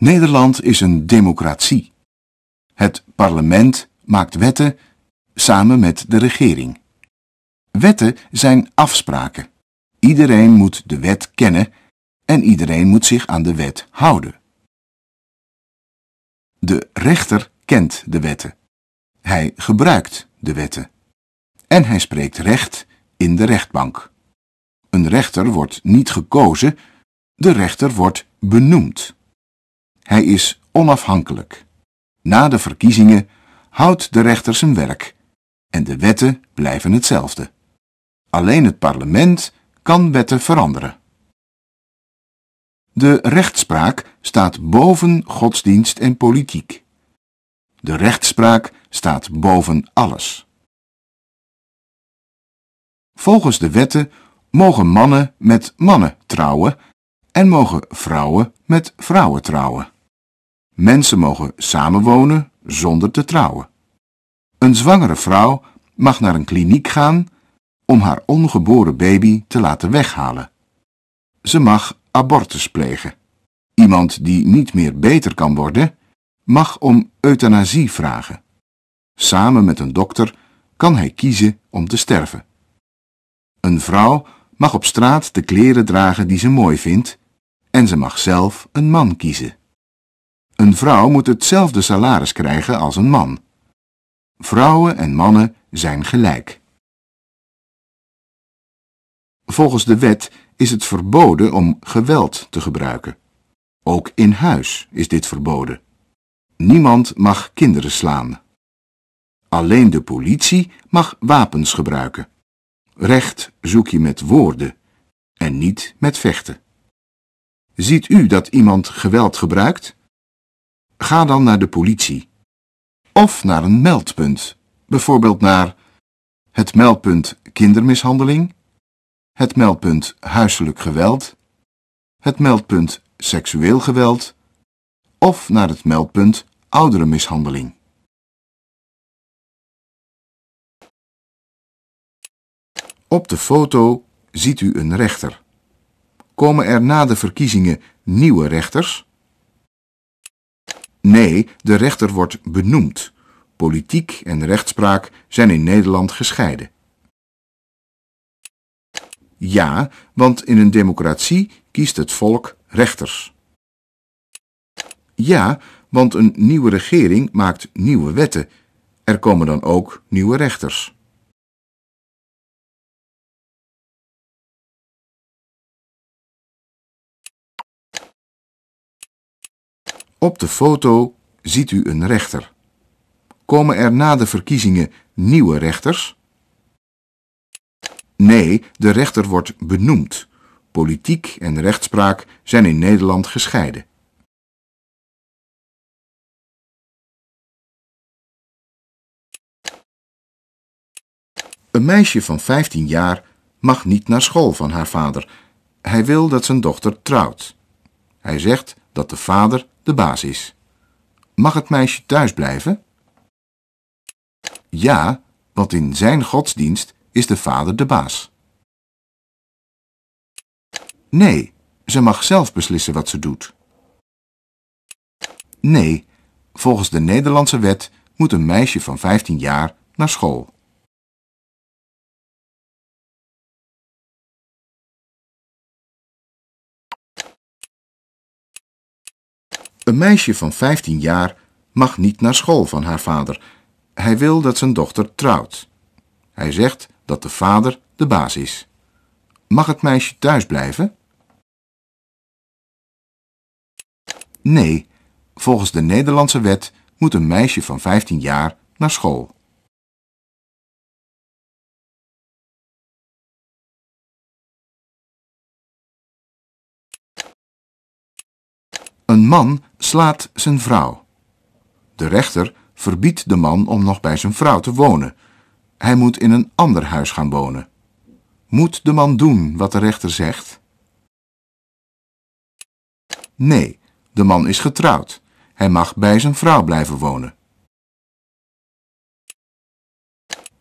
Nederland is een democratie. Het parlement maakt wetten samen met de regering. Wetten zijn afspraken. Iedereen moet de wet kennen en iedereen moet zich aan de wet houden. De rechter kent de wetten. Hij gebruikt de wetten. En hij spreekt recht in de rechtbank. Een rechter wordt niet gekozen, de rechter wordt benoemd. Hij is onafhankelijk. Na de verkiezingen houdt de rechter zijn werk en de wetten blijven hetzelfde. Alleen het parlement kan wetten veranderen. De rechtspraak staat boven godsdienst en politiek. De rechtspraak staat boven alles. Volgens de wetten mogen mannen met mannen trouwen en mogen vrouwen met vrouwen trouwen. Mensen mogen samenwonen zonder te trouwen. Een zwangere vrouw mag naar een kliniek gaan om haar ongeboren baby te laten weghalen. Ze mag abortus plegen. Iemand die niet meer beter kan worden, mag om euthanasie vragen. Samen met een dokter kan hij kiezen om te sterven. Een vrouw mag op straat de kleren dragen die ze mooi vindt en ze mag zelf een man kiezen. Een vrouw moet hetzelfde salaris krijgen als een man. Vrouwen en mannen zijn gelijk. Volgens de wet is het verboden om geweld te gebruiken. Ook in huis is dit verboden. Niemand mag kinderen slaan. Alleen de politie mag wapens gebruiken. Recht zoek je met woorden en niet met vechten. Ziet u dat iemand geweld gebruikt? Ga dan naar de politie. Of naar een meldpunt, bijvoorbeeld naar het meldpunt kindermishandeling, het meldpunt huiselijk geweld, het meldpunt seksueel geweld of naar het meldpunt ouderenmishandeling. Op de foto ziet u een rechter. Komen er na de verkiezingen nieuwe rechters? Nee, de rechter wordt benoemd. Politiek en rechtspraak zijn in Nederland gescheiden. Ja, want in een democratie kiest het volk rechters. Ja, want een nieuwe regering maakt nieuwe wetten. Er komen dan ook nieuwe rechters. Op de foto ziet u een rechter. Komen er na de verkiezingen nieuwe rechters? Nee, de rechter wordt benoemd. Politiek en rechtspraak zijn in Nederland gescheiden. Een meisje van 15 jaar mag niet naar school van haar vader. Hij wil dat zijn dochter trouwt. Hij zegt dat de vader de baas Mag het meisje thuis blijven? Ja, want in zijn godsdienst is de vader de baas. Nee, ze mag zelf beslissen wat ze doet. Nee, volgens de Nederlandse wet moet een meisje van 15 jaar naar school. Een meisje van 15 jaar mag niet naar school van haar vader. Hij wil dat zijn dochter trouwt. Hij zegt dat de vader de baas is. Mag het meisje thuis blijven? Nee, volgens de Nederlandse wet moet een meisje van 15 jaar naar school. Een man slaat zijn vrouw. De rechter verbiedt de man om nog bij zijn vrouw te wonen. Hij moet in een ander huis gaan wonen. Moet de man doen wat de rechter zegt? Nee, de man is getrouwd. Hij mag bij zijn vrouw blijven wonen.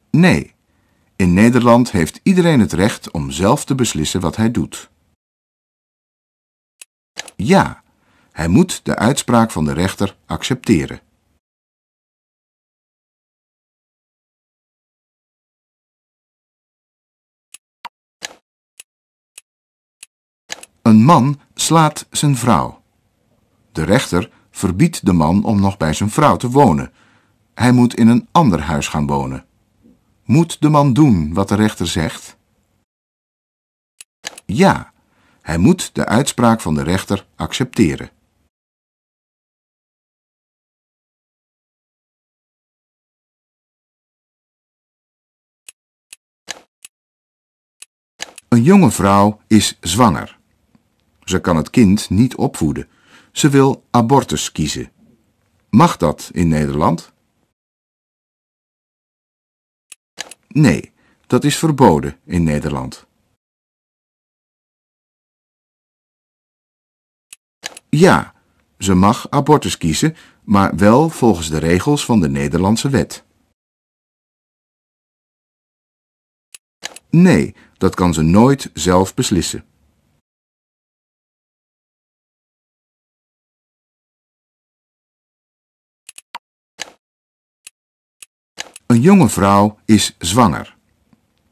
Nee, in Nederland heeft iedereen het recht om zelf te beslissen wat hij doet. Ja, hij moet de uitspraak van de rechter accepteren. Een man slaat zijn vrouw. De rechter verbiedt de man om nog bij zijn vrouw te wonen. Hij moet in een ander huis gaan wonen. Moet de man doen wat de rechter zegt? Ja, hij moet de uitspraak van de rechter accepteren. Een jonge vrouw is zwanger. Ze kan het kind niet opvoeden. Ze wil abortus kiezen. Mag dat in Nederland? Nee, dat is verboden in Nederland. Ja, ze mag abortus kiezen, maar wel volgens de regels van de Nederlandse wet. Nee, dat kan ze nooit zelf beslissen. Een jonge vrouw is zwanger.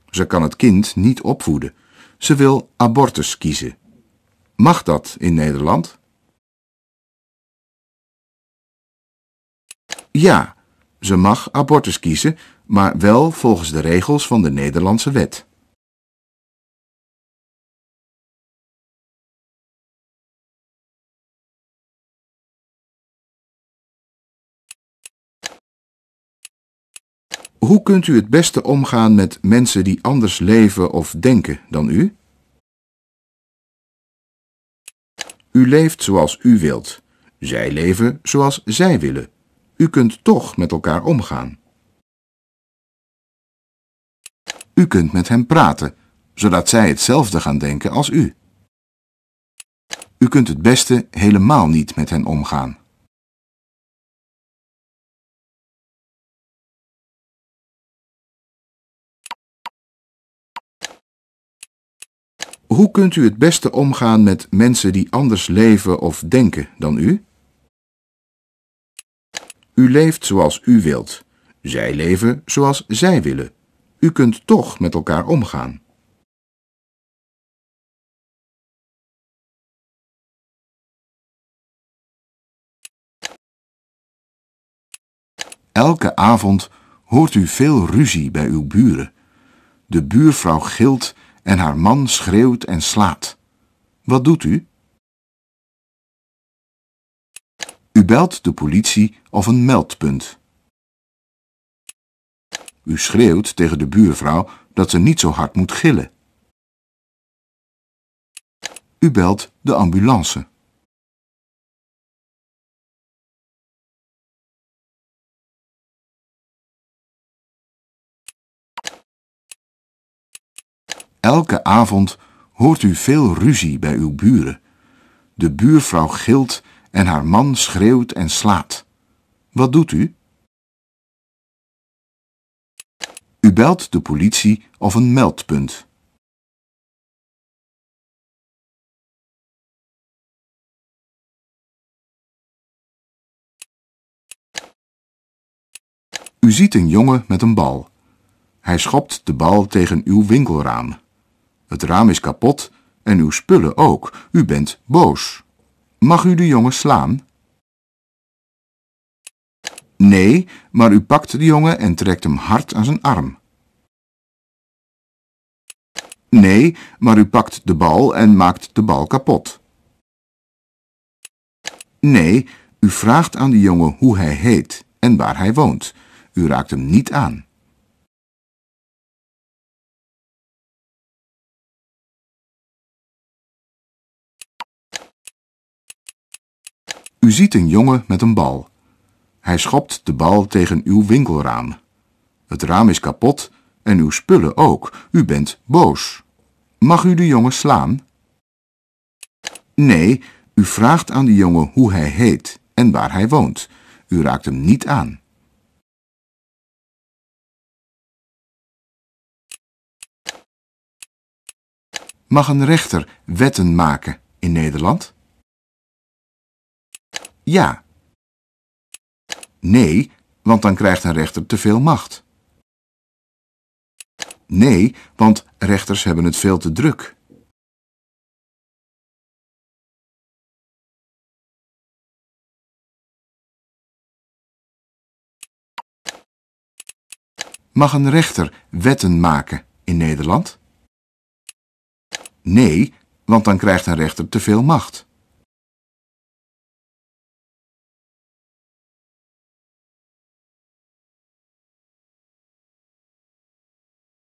Ze kan het kind niet opvoeden. Ze wil abortus kiezen. Mag dat in Nederland? Ja, ze mag abortus kiezen, maar wel volgens de regels van de Nederlandse wet. Hoe kunt u het beste omgaan met mensen die anders leven of denken dan u? U leeft zoals u wilt. Zij leven zoals zij willen. U kunt toch met elkaar omgaan. U kunt met hen praten, zodat zij hetzelfde gaan denken als u. U kunt het beste helemaal niet met hen omgaan. Hoe kunt u het beste omgaan met mensen die anders leven of denken dan u? U leeft zoals u wilt. Zij leven zoals zij willen. U kunt toch met elkaar omgaan. Elke avond hoort u veel ruzie bij uw buren. De buurvrouw gilt en haar man schreeuwt en slaat. Wat doet u? U belt de politie of een meldpunt. U schreeuwt tegen de buurvrouw dat ze niet zo hard moet gillen. U belt de ambulance. Elke avond hoort u veel ruzie bij uw buren. De buurvrouw gilt en haar man schreeuwt en slaat. Wat doet u? U belt de politie of een meldpunt. U ziet een jongen met een bal. Hij schopt de bal tegen uw winkelraam. Het raam is kapot en uw spullen ook. U bent boos. Mag u de jongen slaan? Nee, maar u pakt de jongen en trekt hem hard aan zijn arm. Nee, maar u pakt de bal en maakt de bal kapot. Nee, u vraagt aan de jongen hoe hij heet en waar hij woont. U raakt hem niet aan. U ziet een jongen met een bal. Hij schopt de bal tegen uw winkelraam. Het raam is kapot en uw spullen ook. U bent boos. Mag u de jongen slaan? Nee, u vraagt aan de jongen hoe hij heet en waar hij woont. U raakt hem niet aan. Mag een rechter wetten maken in Nederland? ja. Nee, want dan krijgt een rechter te veel macht. Nee, want rechters hebben het veel te druk. Mag een rechter wetten maken in Nederland? Nee, want dan krijgt een rechter te veel macht.